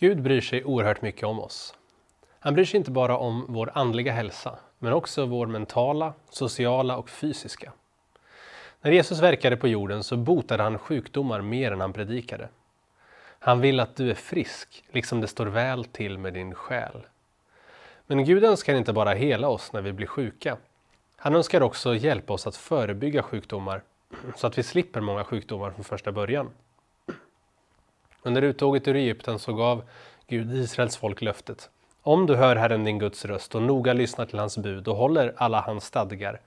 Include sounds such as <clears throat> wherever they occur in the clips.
Gud bryr sig oerhört mycket om oss. Han bryr sig inte bara om vår andliga hälsa, men också vår mentala, sociala och fysiska. När Jesus verkade på jorden så botade han sjukdomar mer än han predikade. Han vill att du är frisk, liksom det står väl till med din själ. Men Gud önskar inte bara hela oss när vi blir sjuka. Han önskar också hjälpa oss att förebygga sjukdomar, så att vi slipper många sjukdomar från första början. Under uttåget ur Egypten så gav Gud Israels folk löftet. Om du hör Herren din Guds röst och noga lyssnar till hans bud och håller alla hans stadgar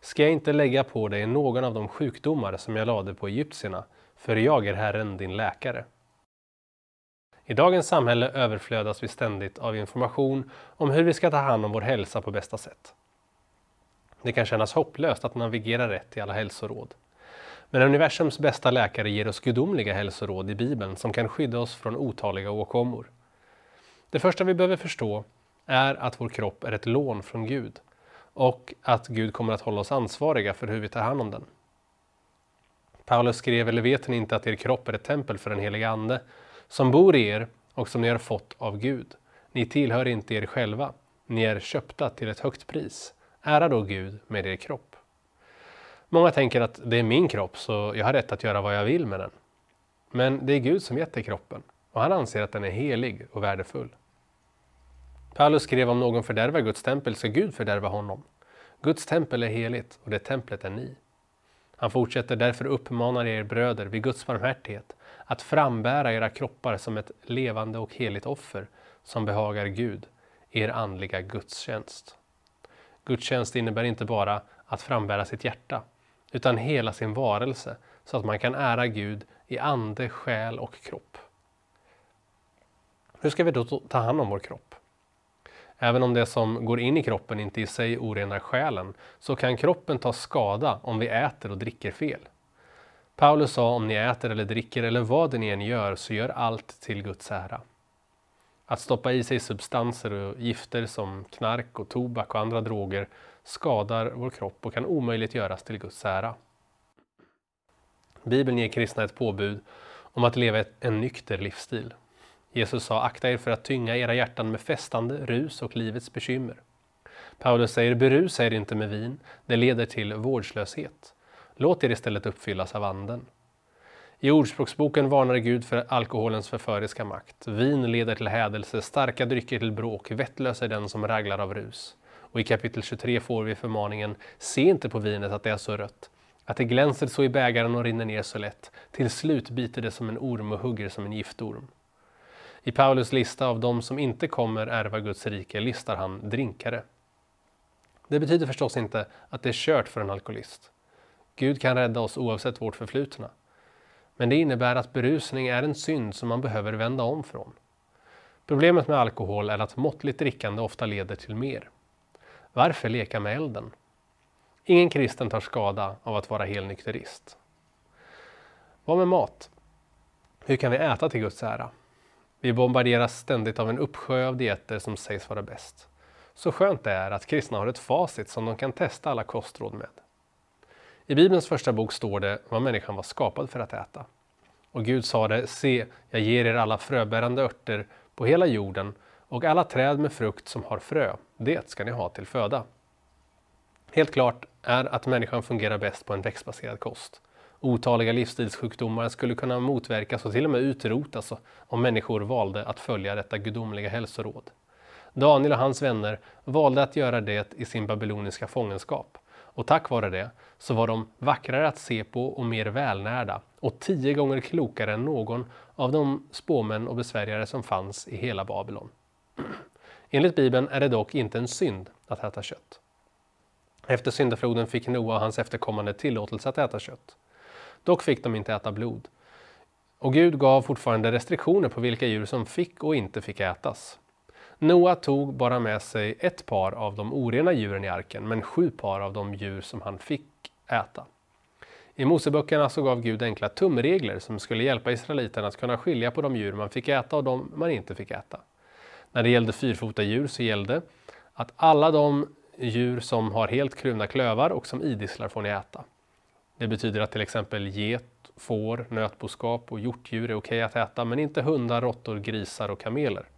ska jag inte lägga på dig någon av de sjukdomar som jag lade på egyptierna, för jag är Herren din läkare. I dagens samhälle överflödas vi ständigt av information om hur vi ska ta hand om vår hälsa på bästa sätt. Det kan kännas hopplöst att navigera rätt i alla hälsoråd. Men universums bästa läkare ger oss gudomliga hälsoråd i Bibeln som kan skydda oss från otaliga åkommor. Det första vi behöver förstå är att vår kropp är ett lån från Gud och att Gud kommer att hålla oss ansvariga för hur vi tar hand om den. Paulus skrev, eller vet ni inte att er kropp är ett tempel för den helige Ande som bor i er och som ni har fått av Gud? Ni tillhör inte er själva, ni är köpta till ett högt pris. Ära då Gud med er kropp. Många tänker att det är min kropp så jag har rätt att göra vad jag vill med den. Men det är Gud som gett dig kroppen och han anser att den är helig och värdefull. Paulus skrev om någon fördärvar Guds tempel ska Gud fördärva honom. Guds tempel är heligt och det templet är ni. Han fortsätter därför uppmanar er bröder vid Guds barmhärtighet att frambära era kroppar som ett levande och heligt offer som behagar Gud, er andliga gudstjänst. Gudstjänst innebär inte bara att frambära sitt hjärta utan hela sin varelse så att man kan ära Gud i ande, själ och kropp. Hur ska vi då ta hand om vår kropp? Även om det som går in i kroppen inte i sig orenar själen, så kan kroppen ta skada om vi äter och dricker fel. Paulus sa om ni äter eller dricker eller vad ni än gör, så gör allt till Guds ära. Att stoppa i sig substanser och gifter som knark och tobak och andra droger skadar vår kropp och kan omöjligt göras till Guds ära. Bibeln ger kristna ett påbud om att leva en nykter livsstil. Jesus sa, akta er för att tynga era hjärtan med festande, rus och livets bekymmer. Paulus säger, berusa er inte med vin, det leder till vårdslöshet. Låt er istället uppfyllas av Anden. I Ordspråksboken varnar Gud för alkoholens förföriska makt. Vin leder till hädelse, starka drycker till bråk, vettlös är den som raglar av rus. Och i kapitel 23 får vi förmaningen Se inte på vinet att det är så rött, att det glänser så i bägaren och rinner ner så lätt. Till slut biter det som en orm och hugger som en giftorm. I Paulus lista av de som inte kommer ärva Guds rike listar han drinkare. Det betyder förstås inte att det är kört för en alkoholist. Gud kan rädda oss oavsett vårt förflutna. Men det innebär att berusning är en synd som man behöver vända om från. Problemet med alkohol är att måttligt drickande ofta leder till mer. Varför leka med elden? Ingen kristen tar skada av att vara helnykterist. Vad med mat? Hur kan vi äta till Guds ära? Vi bombarderas ständigt av en uppsjö av dieter som sägs vara bäst. Så skönt det är att kristna har ett facit som de kan testa alla kostråd med. I Bibelns första bok står det vad människan var skapad för att äta. Och Gud sade, se, jag ger er alla fröbärande örter på hela jorden och alla träd med frukt som har frö, det ska ni ha till föda. Helt klart är att människan fungerar bäst på en växtbaserad kost. Otaliga livsstilssjukdomar skulle kunna motverkas och till och med utrotas om människor valde att följa detta gudomliga hälsoråd. Daniel och hans vänner valde att göra det i sin babyloniska fångenskap och tack vare det så var de vackrare att se på och mer välnärda och tio gånger klokare än någon av de spåmän och besvärjare som fanns i hela Babylon. <clears throat> Enligt Bibeln är det dock inte en synd att äta kött. Efter syndafloden fick Noa och hans efterkommande tillåtelse att äta kött. Dock fick de inte äta blod. Och Gud gav fortfarande restriktioner på vilka djur som fick och inte fick ätas. Noa tog bara med sig ett par av de orena djuren i arken, men sju par av de djur som han fick äta. I Moseböckerna så gav Gud enkla tumregler som skulle hjälpa israeliterna att kunna skilja på de djur man fick äta och de man inte fick äta. När det gällde fyrfota djur så gällde att alla de djur som har helt krumna klövar och som idisslar får ni äta. Det betyder att till exempel get, får, nötboskap och hjortdjur är okej att äta, men inte hundar, råttor, grisar och kameler.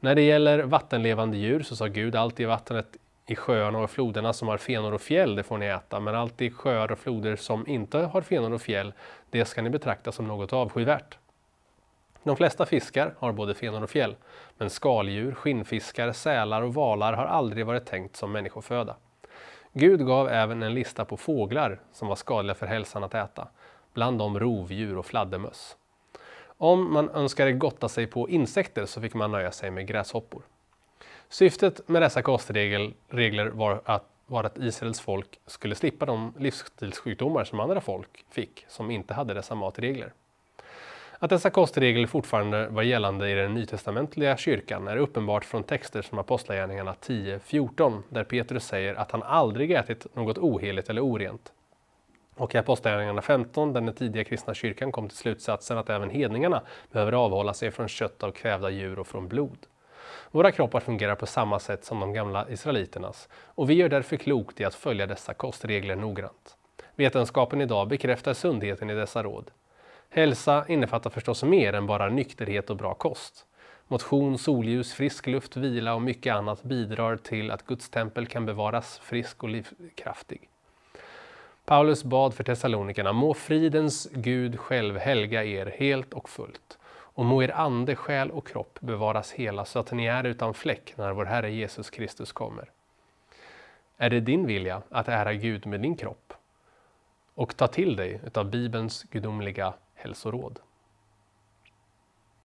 När det gäller vattenlevande djur så sa Gud, allt i vattnet i sjöarna och floderna som har fenor och fjäll, det får ni äta, men allt i sjöar och floder som inte har fenor och fjäll, det ska ni betrakta som något avskyvärt. De flesta fiskar har både fenor och fjäll, men skaldjur, skinnfiskar, sälar och valar har aldrig varit tänkt som människoföda. Gud gav även en lista på fåglar som var skadliga för hälsan att äta, bland dem rovdjur och fladdermöss. Om man önskade gotta sig på insekter så fick man nöja sig med gräshoppor. Syftet med dessa kostregler var att, var att Israels folk skulle slippa de livsstilssjukdomar som andra folk fick som inte hade dessa matregler. Att dessa kostregler fortfarande var gällande i den nytestamentliga kyrkan är uppenbart från texter som Apostlagärningarna 10.14 där Petrus säger att han aldrig ätit något oheligt eller orent och i Apostlagärningarna 15, den tidiga kristna kyrkan kom till slutsatsen att även hedningarna behöver avhålla sig från kött av kvävda djur och från blod. Våra kroppar fungerar på samma sätt som de gamla israeliternas och vi gör därför klokt i att följa dessa kostregler noggrant. Vetenskapen idag bekräftar sundheten i dessa råd. Hälsa innefattar förstås mer än bara nykterhet och bra kost. Motion, solljus, frisk luft, vila och mycket annat bidrar till att Guds tempel kan bevaras frisk och livskraftig. Paulus bad för Thessalonikerna, må fridens Gud själv helga er helt och fullt och må er ande, själ och kropp bevaras hela så att ni är utan fläck när vår Herre Jesus Kristus kommer. Är det din vilja att ära Gud med din kropp och ta till dig av Bibelns gudomliga hälsoråd?